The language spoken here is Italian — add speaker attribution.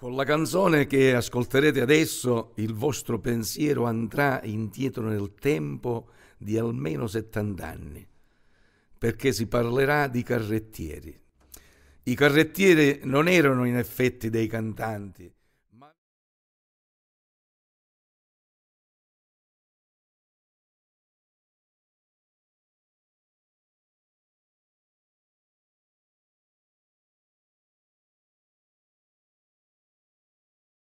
Speaker 1: Con la canzone che ascolterete adesso, il vostro pensiero andrà indietro nel tempo di almeno 70 anni, perché si parlerà
Speaker 2: di carrettieri. I carrettieri non erano in effetti dei
Speaker 3: cantanti,